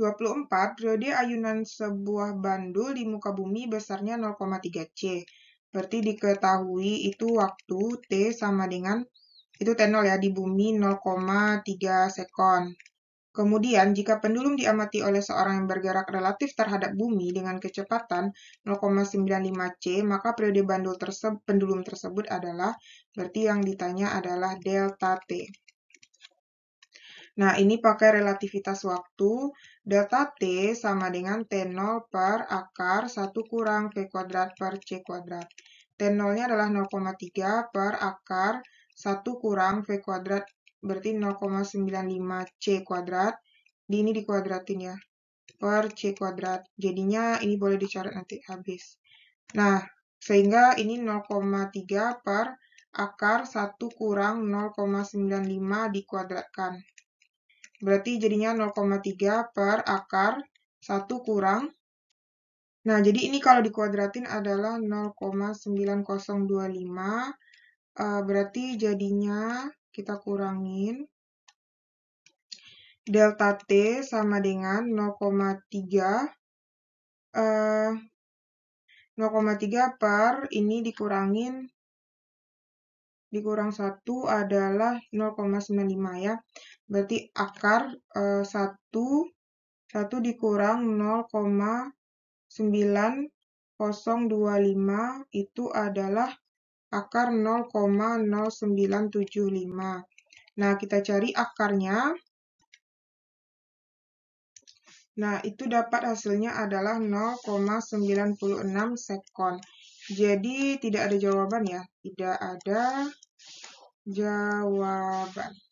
24. Periode ayunan sebuah bandul di muka bumi besarnya 0,3 C. Berarti diketahui itu waktu T sama dengan, itu T0 ya, di bumi 0,3 sekon. Kemudian, jika pendulum diamati oleh seorang yang bergerak relatif terhadap bumi dengan kecepatan 0,95 C, maka periode bandul tersebut, pendulum tersebut adalah, berarti yang ditanya adalah delta T. Nah, ini pakai relativitas waktu. Delta T sama dengan T0 per akar 1 kurang v kuadrat per C kuadrat. T0-nya adalah 0,3 per akar 1 kurang V kuadrat, berarti 0,95 C kuadrat. Di ini dikuadratin ya, per C kuadrat. Jadinya ini boleh dicoret nanti habis. Nah, sehingga ini 0,3 per akar 1 kurang 0,95 dikuadratkan. Berarti jadinya 0,3 per akar 1 kurang. Nah, jadi ini kalau dikuadratin adalah 0,9025. Eh, berarti jadinya kita kurangin delta T sama dengan 0,3 0,3 eh, per ini dikurangin dikurang satu adalah 0,95 ya. Berarti akar e, satu dikurang 0,9025 itu adalah akar 0,0975. Nah, kita cari akarnya. Nah, itu dapat hasilnya adalah 0,96 sekon. Jadi tidak ada jawaban ya, tidak ada jawaban.